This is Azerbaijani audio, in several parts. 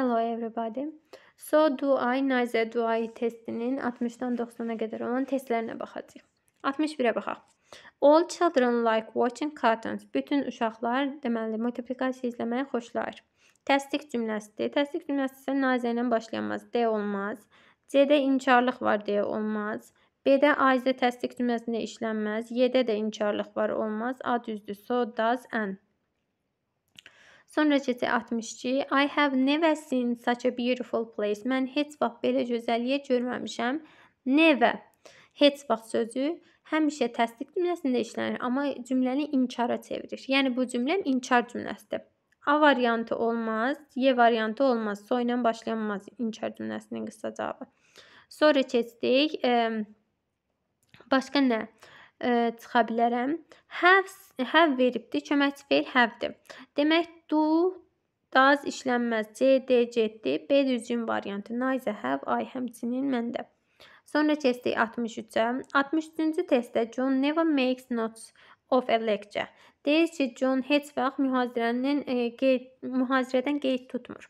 Hello everybody. So do I, Nizə do I testinin 60-dan 90-a qədər olan testlərinə baxacağıq. 61-ə baxaq. All children like watching cartoons. Bütün uşaqlar deməli multiplikasiya izləməyi xoşlayır. Təsdiq cümləsidir. Təsdiq cümləsi isə Nizə ilə başlanmaz, D olmaz. C-də inkarlıq var deyə olmaz. B-də A-də təsdiq cümləsində işlənməz. Y-də də inkarlıq var olmaz. A düzdür. So does and Sonra keçə 62. I have never seen such a beautiful place. Mən heç vaxt belə gözəl yer görməmişəm. Never. Heç vaxt sözü həmişə təsdiq cümləsində işlənir, amma cümləni inkara çevirir. Yəni bu cümləm inkar cümləsidir. A variantı olmaz, Y variantı olmaz. So ilə başlanmaz inkar cümləsinin qısa cavabı. Sonra keçdik. Başqa nə? ə, çıxa bilərəm. Have have veribdi. Köməkçi feil have-dir. Demək do does işlənməz. C, D, C-dir. B düzgün variantı. Nayzə have, I həmçinin məndə. Sonra keçdik 63-ə. 63-cü testdə John never makes notes of a lecture. Deyir ki, John heç vaxt mühazirənin e, qeyd, mühazirədən qeyd tutmur.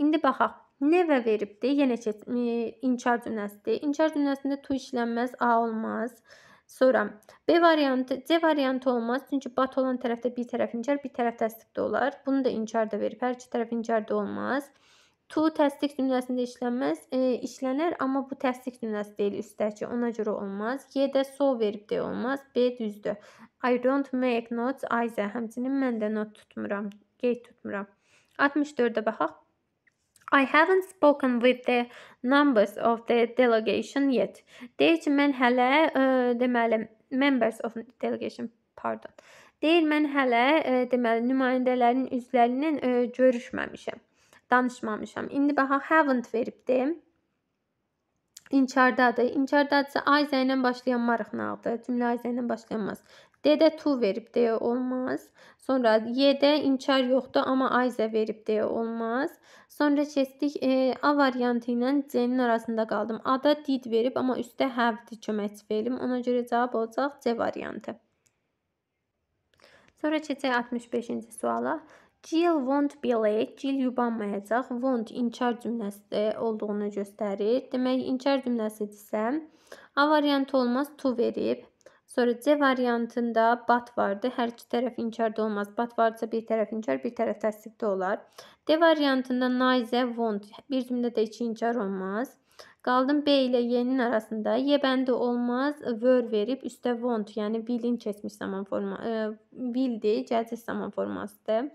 İndi baxaq. Never veribdi, yenə ki, e, inkar cümləsidir. İnkar cümləsində to işlənməz, a olmaz. E, Sonra B variantı, C variantı olmaz. Çünki bat olan tərəfdə bir tərəf incar, bir tərəf təsdiqdə olar. Bunu da incar da verib. Hər iki tərəf incar da olmaz. To təsdiq cümləsində işlənməz, e, işlənər, amma bu təsdiq cümləsi deyil üstdəki. Ona görə olmaz. Y də so verib də olmaz. B düzdür. I don't make notes. Ayzə həmçinin mən də not tutmuram. Qeyd tutmuram. 64-də baxaq. I haven't spoken with the numbers of the delegation yet. Deyir ki, mən hələ ə, e, deməli members of delegation pardon. Deyir mən hələ ə, e, deməli nümayəndələrin üzvlərinin ə, e, görüşməmişəm, danışmamışam. İndi baxa haven't veribdi. İnkardadır. İnkardadır. Ayzə ilə başlayan maraqlıdır. Cümlə Ayzə ilə başlanmaz. D-də tu verib deyə olmaz. Sonra Y-də inkar yoxdur, amma Ayzə verib deyə olmaz. Sonra keçdik e, A variantı ilə C-nin arasında qaldım. A-da did verib, amma üstdə have-dir köməkçi verim. Ona görə cavab olacaq C variantı. Sonra keçək 65-ci suala. Jill won't be late. Jill yubanmayacaq. Won't inkar cümləsi olduğunu göstərir. Demək, inkar cümləsi isə A variantı olmaz, to verib. Sonra C variantında bat vardı. Hər iki tərəf inkarda olmaz. Bat varsa bir tərəf inkar, bir tərəf təsdiqdə olar. D variantında naizə want. Bir cümlədə də iki inkar olmaz. Qaldım B ilə Y-nin arasında. Y bəndi olmaz. Were verib üstə want, yəni willin keçmiş zaman forma e, willdi, gələcək zaman formasıdır.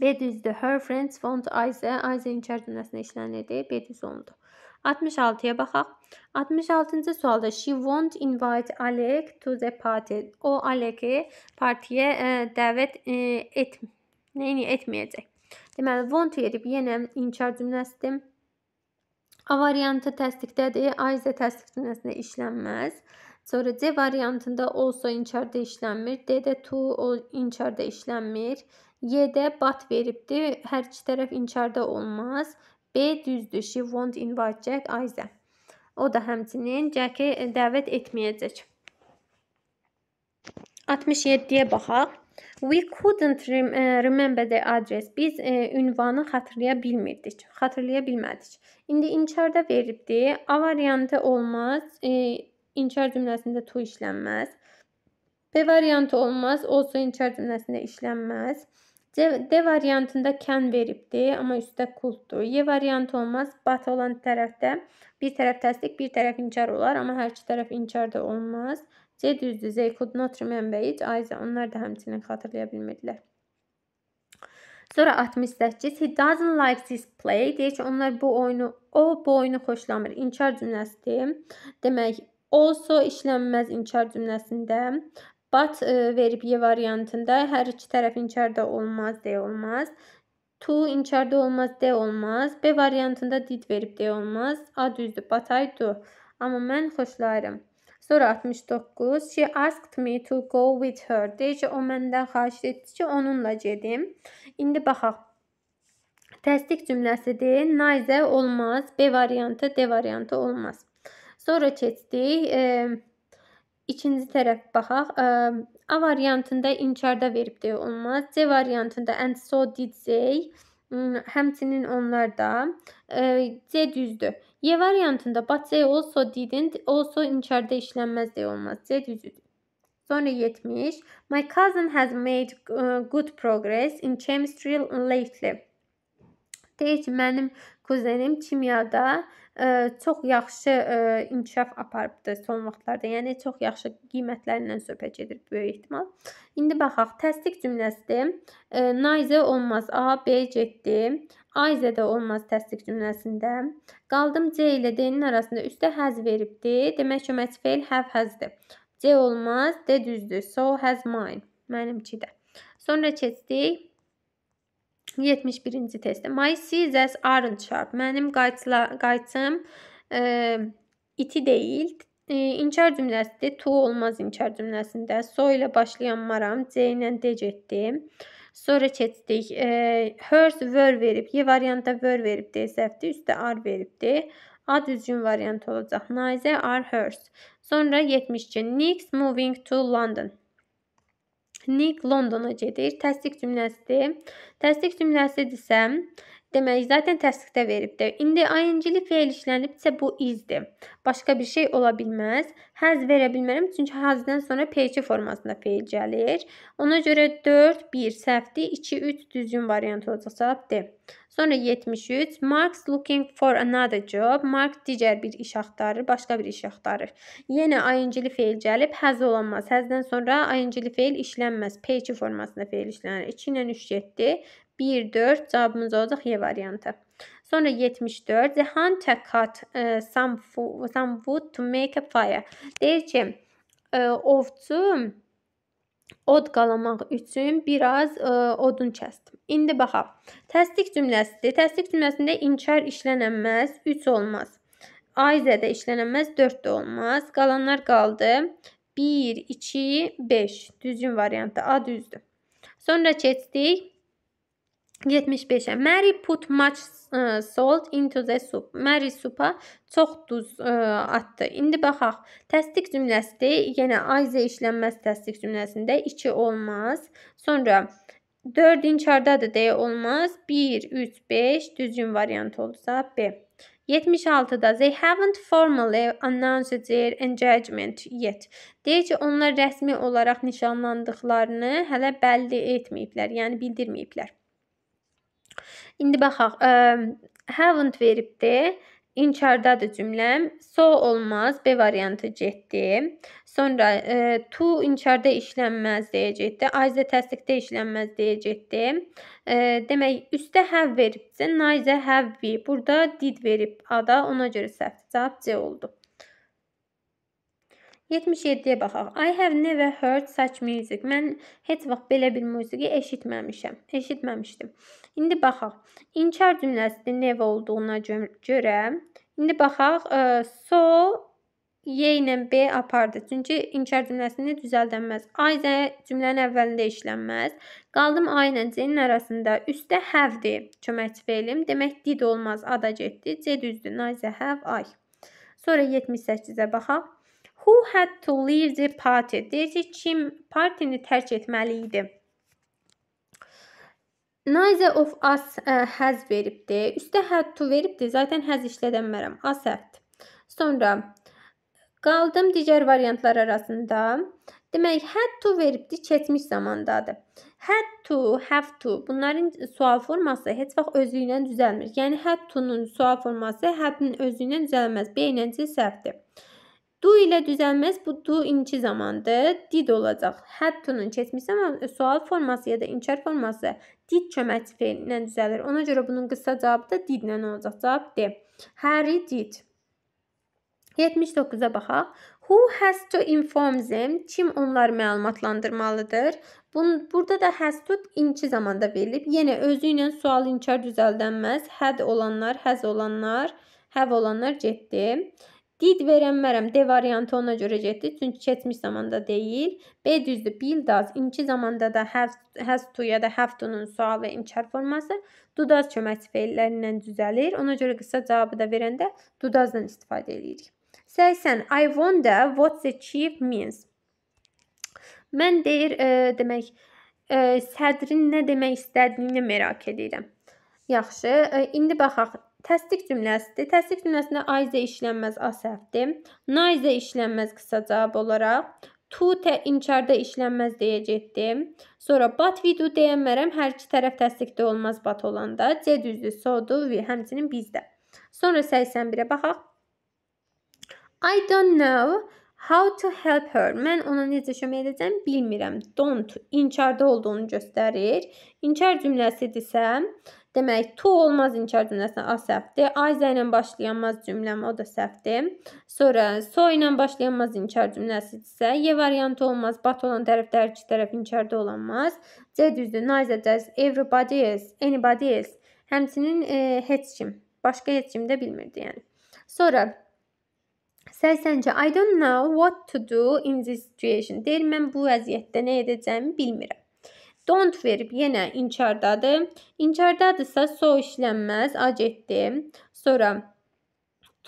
B düzdür. Her friends want Ayzə. Ayzə inkar cümləsinə işlənildi. B düz oldu. 66-ya baxaq. 66-cı sualda she won't invite Alec to the party. O Alec-i partiyə ə, e, dəvət ə, e, et, nəyini etməyəcək. Deməli won't yerib yenə inkar cümləsidir. A variantı təsdiqdədir, A isə təsdiq cümləsində işlənməz. Sonra C variantında olsa inkarda işlənmir, D-də to o inkarda işlənmir. Y-də e bat veribdi, hər iki tərəf inkarda olmaz. B düzdür. She won't invite Jack Ayza. O da həmçinin Jack-i dəvət etməyəcək. 67-yə baxaq. We couldn't rem e, remember the address. Biz e, ünvanı xatırlaya bilmirdik. Xatırlaya bilmədik. İndi inçarda veribdi. A variantı olmaz. E, inçar cümləsində to işlənməz. B variantı olmaz. Also inçar cümləsində işlənməz. C, D variantında can veribdi, amma üstdə kultdur. Y variantı olmaz. Batı olan tərəfdə bir tərəf təsdiq, bir tərəf inkar olar, amma hər iki tərəf inkar da olmaz. C düzdür. Zeykut Notri mənbəyi caizdir. Onlar da həmçinin xatırlaya bilmədilər. Sonra 68. He doesn't like this play. Deyir ki, onlar bu oyunu, o bu oyunu xoşlamır. İnkar cümləsidir. Demək, also işlənməz inkar cümləsində But e, verb Y variantında hər iki tərəf inçərdə olmaz, D olmaz. To inçərdə olmaz, D olmaz. B variantında did verib D olmaz. A düzdür, but I do. Amma mən xoşlayıram. Sonra 69. She asked me to go with her. Deyir ki, o məndən xahiş etdi ki, onunla gedim. İndi baxaq. Təsdiq cümləsidir. Neither olmaz. B variantı, D variantı olmaz. Sonra keçdik. E, İkinci tərəf baxaq. Ehm, A variantında inkarda veribdir olmaz. C variantında and so did they. Hmm, həmçinin onlar da ehm, C düzdür. Y variantında but they also didn't also inkarda işlənməz deyə olmaz. C düzdür. Sonra 70. My cousin has made ehm, good progress in chemistry lately. Deyir ki, mənim kuzenim kimyada ə, e, çox yaxşı ə, e, inkişaf aparıbdı son vaxtlarda. Yəni çox yaxşı qiymətlərlə söhbət gedir böyük ehtimal. İndi baxaq, təsdiq cümləsidir. Ə, e, Nayzə olmaz, A, B getdi. Ayzə də olmaz təsdiq cümləsində. Qaldım C ilə D-nin arasında üstə həz veribdi. Demək ki, məs fe'l have həzdir. C olmaz, D düzdür. So has mine. Mənimki də. Sonra keçdik 71-ci testdə. My scissors aren't sharp. Mənim qayçıla, qayçım e, iti deyil. E, inkar cümləsidir. To olmaz inkar cümləsində. So ilə başlayan maram. C ilə D getdi. Sonra keçdik. E, hers were verib. Y variantda were verib deyə səhvdir. Üstə are veribdir. A düzgün variant olacaq. Naize are hers. Sonra 72. Nick's moving to London. Nik Londona gedir. Təsdiq cümləsidir. Təsdiq cümləsidirsə, Deməli, zaten təsdiqdə veribdir. İndi ing-li feil işlənibsə bu is-dir. Başqa bir şey ola bilməz. Həz verə bilmərəm, çünki hazdan sonra PQ formasında feil gəlir. Ona görə 4, 1 səhvdir, 2, 3 düzgün variant olacaq cavab D. Sonra 73, Mark's looking for another job. Mark digər bir iş axtarır, başqa bir iş axtarır. Yenə ing-li feil gəlib, həz olanmaz. Həzdən sonra ing-li feil işlənməz. PQ formasında feil işlənir. 2 ilə 3, 7. 1, 4 cavabımız olacaq E variantı. Sonra 74. The hunter cut uh, e, some, food, some wood to make a fire. Deyir ki, uh, ovçu od qalamaq üçün biraz ə, e, odun kəsdim. İndi baxaq. Təsdiq cümləsidir. Təsdiq cümləsində inkar işlənilməz 3 olmaz. Ayzə də işlənilməz 4 də olmaz. Qalanlar qaldı. 1 2 5 düzgün variantda A düzdür. Sonra keçdik 75-ə. Mary put much э, salt into the soup. Mary supa çox duz ə, э, atdı. İndi baxaq. Təsdiq cümləsidir. Yenə yəni Ayza işlənməz təsdiq cümləsində 2 olmaz. Sonra 4-ün çardadır deyə olmaz. 1, 3, 5 düzgün variant olsa B. 76-da they haven't formally announced their engagement yet. Deyir ki, onlar rəsmi olaraq nişanlandıqlarını hələ bəlli etməyiblər, yəni bildirməyiblər. İndi baxaq. Ehm, haven't veribdir. In çardadır cümləm. So olmaz. B variantı getdi. Sonra e, to in çarda işlənməz deyə getdi. Ayzə təsdiqdə işlənməz deyə getdi. E, demək, üstə have veribdir. Nayzə have be. Burada did verib ada. Ona görə səhv cavab C oldu. 77-yə baxaq. I have never heard such music. Mən heç vaxt belə bir musiqi eşitməmişəm. Eşitməmişdim. İndi baxaq. İnkar cümləsində never olduğuna görə indi baxaq. E, so Y ilə B apardı. Çünki inkar cümləsini düzəldənməz. I də cümlənin əvvəlində işlənməz. Qaldım A ilə C-nin arasında. Üstdə have-dir köməkçi felim. Demək did olmaz, ada getdi. C düzdür. Nizə have I. Sonra 78-ə baxaq. Who had to leave the party? Deyəcək kim partini tərk etməli idi? Neither of us uh, has veribdi. Üstə had to veribdi. Zaten has işlədənmərəm. As had. Sonra qaldım digər variantlar arasında. Demək, had to veribdi keçmiş zamandadır. Had to, have to bunların sual forması heç vaxt özü ilə düzəlmir. Yəni had to-nun sual forması had-ın özü ilə düzəlməz. B ilə C səhvdir. Du ilə düzəlməz bu du inki zamandır. Did olacaq. Həttunu keçmişsə amma sual forması ya da inkar forması did köməkçi fe'lindən düzəlir. Ona görə bunun qısa cavabı da did ilə olacaq. Cavab D. Harry did. 79-a baxaq. Who has to inform them? Kim onları məlumatlandırmalıdır? Bunun burada da has to inki zamanda verilib. Yenə özü ilə sual inkar düzəldənməz. Had olanlar, has olanlar, have olanlar getdi. Did verənmərəm D variantı ona görə getdi, çünki keçmiş zamanda deyil. B düzdür, bil does. İmki zamanda da have, has to ya da have to-nun sual və imkar forması do does köməkçi feilləri ilə düzəlir. Ona görə qısa cavabı da verəndə do does-dan istifadə edirik. 80. I wonder what the chief means. Mən deyir, e, demək, e, sədrin nə demək istədiyini merak edirəm. Yaxşı, e, indi baxaq. Təsdiq cümləsidir. Təsdiq cümləsində a izə işlənməz a səhvdir. Na izə işlənməz qısa cavab olaraq. To tə inkarda işlənməz deyəcəkdim. Sonra but we do deyənmərəm. Hər iki tərəf təsdiqdə olmaz but olanda. C düzdür, so-du, we həmçinin bizdə. Sonra 81-ə baxaq. I don't know How to help her? Mən ona necə kömək edəcəm bilmirəm. Don't inkarda olduğunu göstərir. İnkar cümləsidirsə, demək to olmaz inkar cümləsinə a səhvdir. Aiza ilə başlayanmaz cümləm o da səhvdir. Sonra so ilə başlayanmaz inkar cümləsidirsə, y variantı olmaz. Bat olan tərəf dərki tərəf inkarda olanmaz. C düzdür. Neither does everybody else, anybody else. Həmçinin e, heç kim, başqa heç kim də bilmirdi yəni. Sonra 80-ci I don't know what to do in this situation. Deyir, mən bu vəziyyətdə nə edəcəmi bilmirəm. Don't verib yenə inkardadır. İnkardadırsa so işlənməz, a getdi. Sonra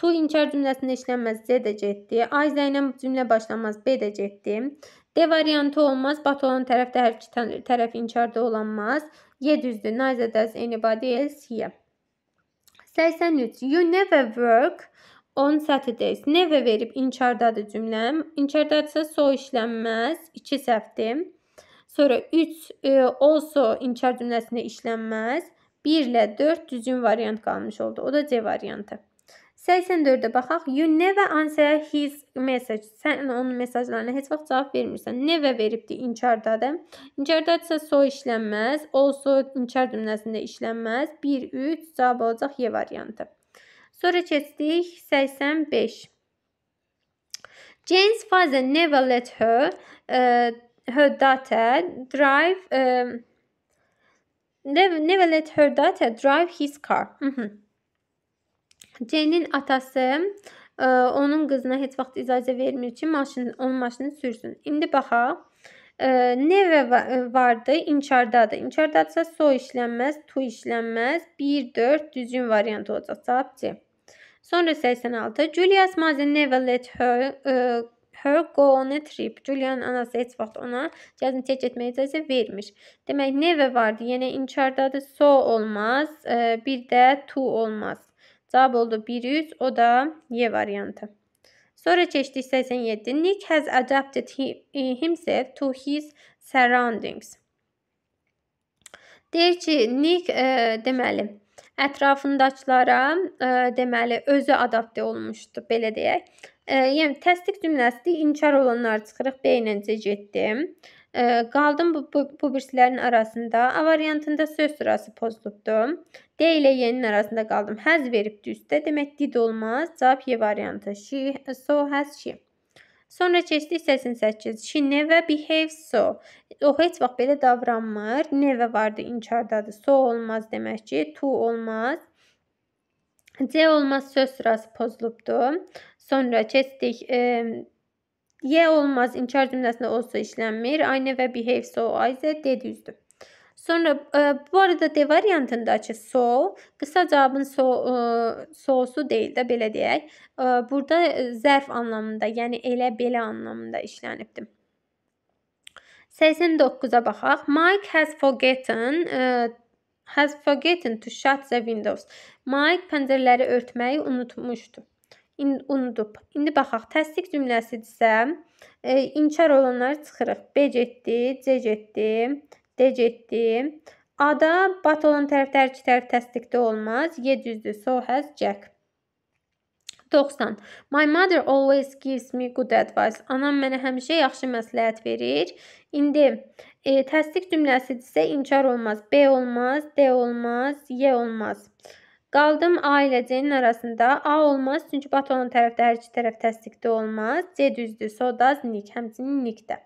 to inkar cümləsində işlənməz z də getdi. A izlə ilə cümlə başlamaz b də getdi. D variantı olmaz. Bat olan tərəf də hər iki tərəf inkarda olanmaz. Y düzdür. Neither does anybody else here. 83. You never work On Saturdays. Never verib inkərdadır cümləm. İnkərdadsa so işlənməz, 2 səhvdir. Sonra 3 e, also inkar cümləsində işlənməz. 1 ilə 4 düzgün variant qalmış oldu. O da C variantı. 84-də baxaq. You never answer his message. Sən onun mesajlarına heç vaxt cavab vermirsən. Never veribdi inkardadır. İnkardadsa so işlənməz. Also inkar cümləsində işlənməz. 1 3 cavab olacaq Y variantı. Sonra keçdik 85. Jane's father never let her uh, her daughter drive um, e, never, never let her daughter drive his car. Jane'in atası ə, e, onun qızına heç vaxt icazə vermir ki, maşın onun maşını sürsün. İndi baxaq. Ə, never vardı, inkardadır. İnkardadsa so işlənməz, to işlənməz. 1 4 düzgün variant olacaq. Cavab C. Sonra 86. Julius Mazen never let her uh, e, her go on a trip. Julianın anası heç vaxt ona cəzni tək etməyə icazə vermir. Demək, never vardı, yenə yəni, inkardadır. So olmaz, e, bir də to olmaz. Cavab oldu 100, o da Y variantı. Sonra keçdik 87. Nick has adapted himself to his surroundings. Deyir ki, Nick, e, deməli, ətrafındakılara ə, e, deməli özü adaptə olmuşdu, belə deyək. Ə, e, yəni təsdiq cümləsi inkar olanlar çıxırıq, B ilə C getdim. Ə, e, qaldım bu, bu, bu birislərin arasında. A variantında söz sırası pozulubdu. D ilə Y-nin arasında qaldım. Həz veribdi üstdə, demək did olmaz. Cavab Y variantı. She, so has she. Sonra keçdi 88. She never behaves so. O heç vaxt belə davranmır. Never vardı inkardadır. So olmaz demək ki, to olmaz. C olmaz söz sırası pozulubdur. Sonra keçdik e, Y olmaz inkar cümləsində olsa işlənmir. I never behave so I Z D düzdür. Sonra e, bu arada D variantındakı so qısa cavabın so e, sosu deyil də belə deyək. E, burada e, zərf anlamında, yəni elə belə anlamında işlənibdi. 89-a baxaq. Mike has forgotten e, has forgotten to shut the windows. Mike pəncərələri örtməyi unutmuşdu. İndi unudub. İndi baxaq. Təsdiq cümləsidirsə, e, inkar olanları çıxırıq. B getdi, C getdi, D7. Ada bat olan tərəfdə hər iki tərəf təsdiqdə olmaz. Y düzdür. So has Jack. 90. My mother always gives me good advice. Anam mənə həmişə yaxşı məsləhət verir. İndi e, təsdiq cümləsidirsə inkar olmaz. B olmaz, D olmaz, Y olmaz. Qaldım A ilə C-nin arasında. A olmaz, çünki bat olan tərəfdə hər iki tərəf təsdiqdə olmaz. C düzdür. So does Nick, həmçinin Nick də.